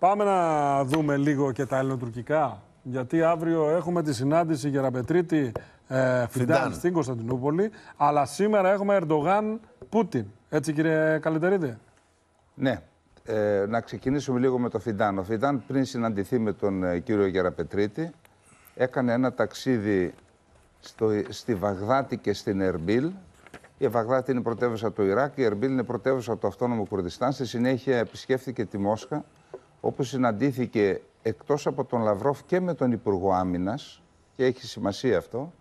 Πάμε να δούμε λίγο και τα ελληνοτουρκικά. Γιατί αύριο έχουμε τη συνάντηση Γεραπετρίτη ε, Φιντάν στην Κωνσταντινούπολη. Αλλά σήμερα έχουμε Ερντογάν Πούτιν. Έτσι, κύριε Καλυτερίδη. Ναι. Ε, να ξεκινήσουμε λίγο με το Φιντάν. Ο Φιντάν πριν συναντηθεί με τον ε, κύριο Γεραπετρίτη έκανε ένα ταξίδι στο, στη Βαγδάτη και στην Ερμπίλ. Η Βαγδάτη είναι πρωτεύουσα του Ιράκ, η Ερμπίλ είναι πρωτεύουσα του αυτόνομου Κουρδιστάν. Στη συνέχεια επισκέφθηκε τη Μόσχα όπου συναντήθηκε εκτός από τον Λαυρόφ και με τον Υπουργό Άμυνας, και έχει σημασία αυτό,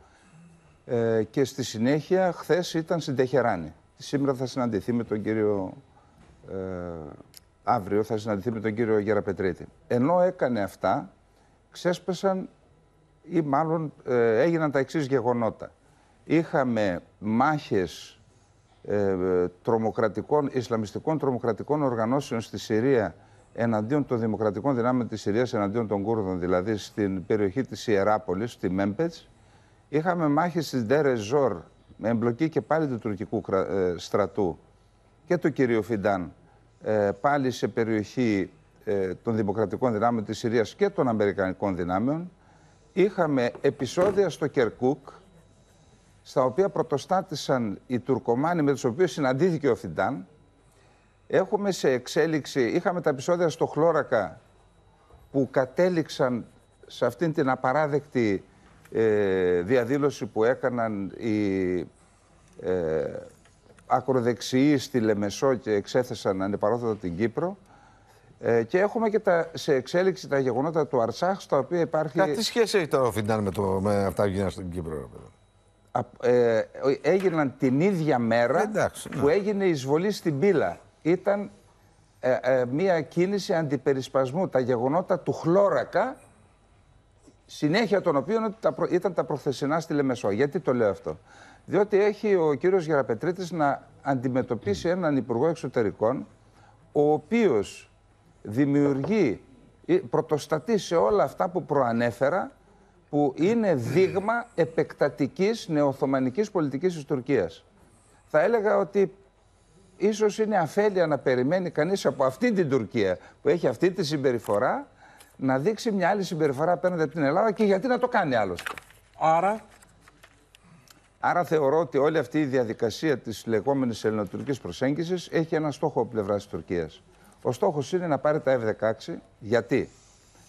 ε, και στη συνέχεια χθες ήταν στην Τεχεράνη. Σήμερα θα συναντηθεί με τον κύριο... Ε, αύριο θα συναντηθεί με τον κύριο Γεραπετρίτη. Ενώ έκανε αυτά, ξέσπασαν ή μάλλον ε, έγιναν τα εξής γεγονότα. Είχαμε μάχες ε, τρομοκρατικών, ισλαμιστικών τρομοκρατικών οργανώσεων στη Συρία εναντίον των δημοκρατικών δυνάμεων της Συρίας, εναντίον των Κούρδων, δηλαδή στην περιοχή της Ιεράπολης, στη Μέμπετς, είχαμε μάχη στις Ντέρε με εμπλοκή και πάλι του τουρκικού ε, στρατού και του κυρίου Φιντάν, ε, πάλι σε περιοχή ε, των δημοκρατικών δυνάμεων της Συρίας και των Αμερικανικών δυνάμεων. Είχαμε επεισόδια στο Κερκούκ, στα οποία πρωτοστάτησαν οι Τουρκομάνοι με τους οποίους συναντήθηκε ο Φιντάν, Έχουμε σε εξέλιξη, είχαμε τα επεισόδια στο Χλώρακα που κατέληξαν σε αυτήν την απαράδεκτη ε, διαδήλωση που έκαναν οι ε, ακροδεξιοί στη Λεμεσό και εξέθεσαν ανεπαρόθετα την Κύπρο. Ε, και έχουμε και τα, σε εξέλιξη τα γεγονότα του Αρσάχ, στα οποία υπάρχει. Τι σχέση έχει τώρα ο Φιντάν με, το, με αυτά που γίνανε στην Κύπρο, Α, ε, έγιναν την ίδια μέρα που ναι. έγινε η εισβολή στην Πύλα ήταν ε, ε, μία κίνηση αντιπερισπασμού. Τα γεγονότα του χλώρακα, συνέχεια των οποίων ήταν τα προθεσινά στη Λεμεσό. Γιατί το λέω αυτό. Διότι έχει ο κύριος Γεραπετρίτης να αντιμετωπίσει έναν Υπουργό Εξωτερικών, ο οποίος δημιουργεί, ε, πρωτοστατεί σε όλα αυτά που προανέφερα, που είναι δείγμα επεκτατικής νεοοθωμανικής πολιτικής της Τουρκίας. Θα έλεγα ότι ίσως είναι αφέλεια να περιμένει κανείς από αυτή την Τουρκία που έχει αυτή τη συμπεριφορά να δείξει μια άλλη συμπεριφορά απέναντι από την Ελλάδα και γιατί να το κάνει άλλωστε. Άρα... Άρα θεωρώ ότι όλη αυτή η διαδικασία της λεγόμενης ελληνοτουρκικής προσέγγισης έχει ένα στόχο από πλευράς της Τουρκίας. Ο στόχος είναι να πάρει τα F-16. Γιατί?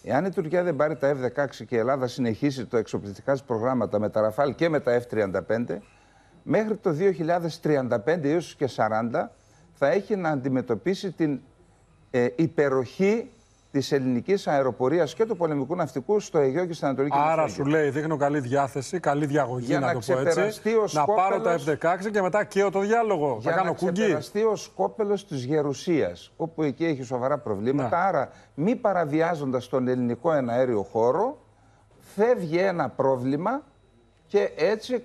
Εάν η Τουρκία δεν πάρει τα F-16 και η Ελλάδα συνεχίσει το εξοπλιστικά προγράμματα με τα Ραφάλ και με τα F-35, μέχρι το 2035 ίσως και 40 θα έχει να αντιμετωπίσει την ε, υπεροχή της ελληνικής αεροπορίας και του πολεμικού ναυτικού στο Αιγαίο και στην Ανατολική Άρα σου λέει: Δείχνω καλή διάθεση, καλή διαγωγή, για να, να το πω έτσι. να πάρω τα F-16 και μετά καίω το διάλογο. θα κάνω κούγκι. Να ξεπεραστεί ο σκόπελος της Γερουσίας, όπου εκεί έχει σοβαρά προβλήματα. Ναι. Άρα, μη παραβιάζοντας τον ελληνικό εναέριο χώρο, φεύγει ένα πρόβλημα και έτσι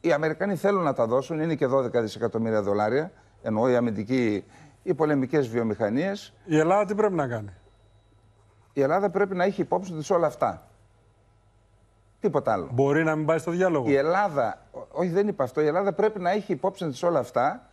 οι Αμερικανοί θέλουν να τα δώσουν. Είναι και 12 δισεκατομμύρια δολάρια εννοώ η αμυντική, οι πολεμικές βιομηχανίες. Η Ελλάδα τι πρέπει να κάνει. Η Ελλάδα πρέπει να έχει υπόψη της όλα αυτά. Τίποτα άλλο. Μπορεί να μην πάει στο διάλογο. Η Ελλάδα, όχι δεν είπα αυτό, η Ελλάδα πρέπει να έχει υπόψη της όλα αυτά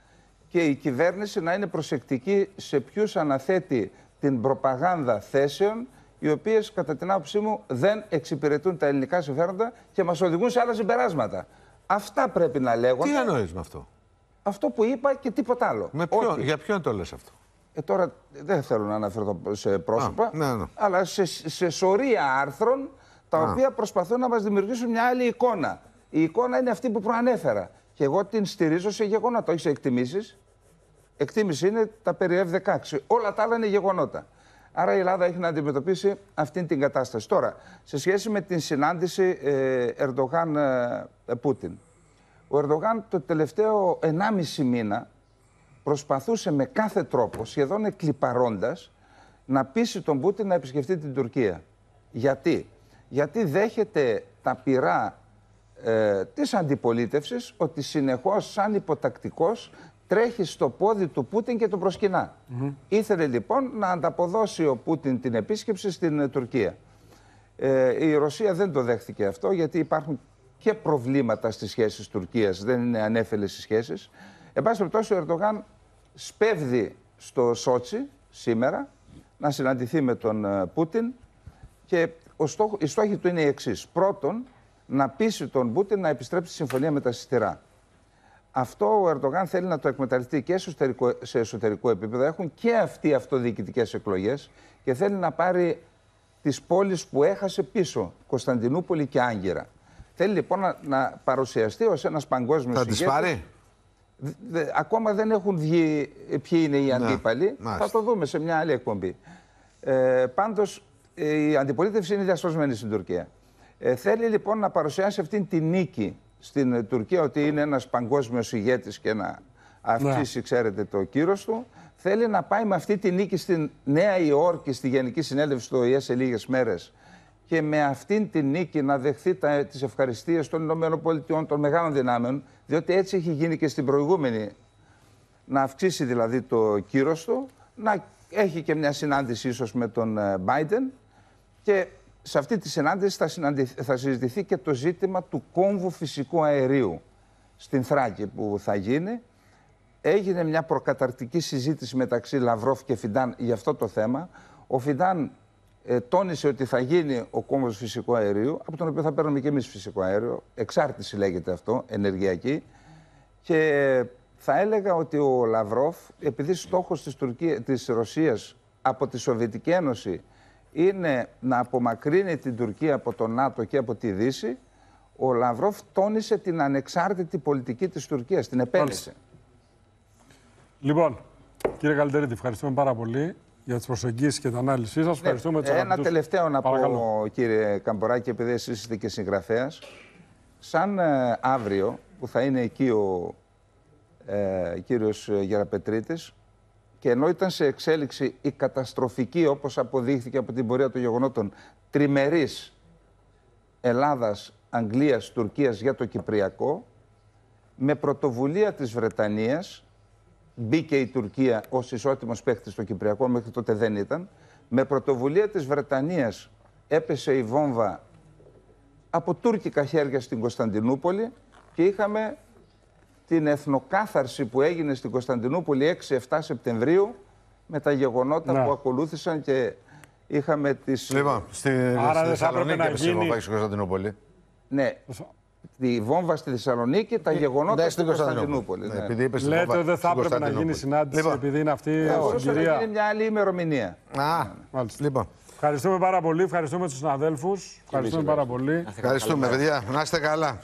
και η κυβέρνηση να είναι προσεκτική σε ποιους αναθέτει την προπαγάνδα θέσεων οι οποίες κατά την άποψή μου δεν εξυπηρετούν τα ελληνικά συμφέροντα και μας οδηγούν σε άλλα συμπεράσματα. Αυτά πρέπει να λέγονται. Τι εννοείς με αυτό αυτό που είπα και τίποτα άλλο. Με ποιο, Για ποιον το λες αυτό. Ε, τώρα δεν θέλω να αναφερθώ σε πρόσωπα, ναι, ναι. αλλά σε, σε σωρία άρθρων τα οποία προσπαθούν να μας δημιουργήσουν μια άλλη εικόνα. Η εικόνα είναι αυτή που προανέφερα. Και εγώ την στηρίζω σε γεγονότα, όχι σε εκτιμήσεις. Εκτίμηση είναι τα περί F16. Όλα τα άλλα είναι γεγονότα. Άρα η Ελλάδα έχει να αντιμετωπίσει αυτήν την κατάσταση. Τώρα, σε σχέση με την συνάντηση ε, Ερντογάν-Πούτιν. Ε, ο Ερντογάν το τελευταίο 1,5 μήνα προσπαθούσε με κάθε τρόπο, σχεδόν εκλυπαρώντας, να πείσει τον Πούτιν να επισκεφτεί την Τουρκία. Γιατί, Γιατί δέχεται τα πειρά ε, της αντιπολίτευσης ότι συνεχώς σαν υποτακτικός τρέχει στο πόδι του Πούτιν και τον προσκυνά. Ήθελε λοιπόν να ανταποδώσει ο Πούτιν την επίσκεψη στην ε, Τουρκία. Ε, η Ρωσία δεν το δέχθηκε αυτό γιατί υπάρχουν και προβλήματα στις σχέσεις Τουρκίας, δεν είναι ανέφελες οι σχέσεις. Εν πάση περιπτώσει, ο Ερντογάν σπέβδει στο Σότσι σήμερα να συναντηθεί με τον ε, Πούτιν και ο η στόχη του είναι η εξής. Πρώτον, να πείσει τον Πούτιν να επιστρέψει στη συμφωνία με τα συστηρά. Αυτό ο Ερντογάν θέλει να το εκμεταλλευτεί και εσωτερικό, σε εσωτερικό επίπεδο. Έχουν και αυτοί αυτοδιοικητικές εκλογές και θέλει να πάρει τις πόλεις που έχασε πίσω, Κωνσταντινούπολη και Άγκυρα. Θέλει λοιπόν να, να παρουσιαστεί ως ένας παγκόσμιος Θα τη πάρει. ακόμα δεν έχουν βγει ποιοι είναι οι ναι, αντίπαλοι. θα το δούμε σε μια άλλη εκπομπή. Ε, Πάντως ε, η αντιπολίτευση είναι διασπασμένη στην Τουρκία. Ε, θέλει λοιπόν να παρουσιάσει αυτήν τη νίκη στην Τουρκία ότι είναι ένας παγκόσμιος ηγέτης και να αυξήσει, ναι. ξέρετε, το κύρος του. Θέλει να πάει με αυτή τη νίκη στην Νέα Υόρκη, στη Γενική Συνέλευση του ΟΗΕ σε λίγες μέρες και με αυτήν την νίκη να δεχθεί τις ευχαριστίες των πολιτειών των μεγάλων δυνάμεων, διότι έτσι έχει γίνει και στην προηγούμενη. Να αυξήσει δηλαδή το κύρο του, να έχει και μια συνάντηση ίσως με τον ε, Biden και σε αυτή τη συνάντηση θα, συζητηθεί και το ζήτημα του κόμβου φυσικού αερίου στην Θράκη που θα γίνει. Έγινε μια προκαταρκτική συζήτηση μεταξύ Λαυρόφ και Φιντάν για αυτό το θέμα. Ο Φιντάν ε, τόνισε ότι θα γίνει ο κόμβος φυσικού αερίου, από τον οποίο θα παίρνουμε και εμείς φυσικό αέριο. Εξάρτηση λέγεται αυτό, ενεργειακή. Και θα έλεγα ότι ο Λαυρόφ, επειδή στόχος της της Ρωσίας από τη Σοβιετική Ένωση είναι να απομακρύνει την Τουρκία από το ΝΑΤΟ και από τη Δύση, ο Λαυρόφ τόνισε την ανεξάρτητη πολιτική της Τουρκίας, την επένδυσε. Λοιπόν, κύριε Καλυτερίτη, ευχαριστούμε πάρα πολύ για τις προσεγγίσεις και την ανάλυση σας. Ε, Ευχαριστούμε Ένα τελευταίο να πω, κύριε Καμποράκη, επειδή εσείς είστε και συγγραφέας. Σαν ε, αύριο που θα είναι εκεί ο ε, κύριος Γεραπετρίτης και ενώ ήταν σε εξέλιξη η καταστροφική, όπως αποδείχθηκε από την πορεία των γεγονότων, τριμερής Ελλάδας, Αγγλίας, Τουρκίας για το Κυπριακό, με πρωτοβουλία της Βρετανίας μπήκε η Τουρκία ως ισότιμος παίχτη στο Κυπριακό, μέχρι τότε δεν ήταν. Με πρωτοβουλία της Βρετανίας έπεσε η βόμβα από τουρκικά χέρια στην Κωνσταντινούπολη και είχαμε την εθνοκάθαρση που έγινε στην Κωνσταντινούπολη 6-7 Σεπτεμβρίου με τα γεγονότα ναι. που ακολούθησαν και είχαμε τις... Λοιπόν, στη, Άρα στη δεν Στην Κωνσταντινούπολη. Ναι τη βόμβα στη Θεσσαλονίκη, τα ε, γεγονότα στην Κωνσταντινούπολη. Ναι. ότι ναι. Επειδή Λέτε δεν θα έπρεπε να γίνει συνάντηση, λοιπόν. επειδή είναι αυτή η συγκυρία. Είναι μια άλλη ημερομηνία. Α, ναι, ναι. μάλιστα. Λοιπόν. Ευχαριστούμε πάρα πολύ, ευχαριστούμε τους συναδέλφους. Ευχαριστούμε πάρα πολύ. Ευχαριστούμε, παιδιά. Να είστε καλά.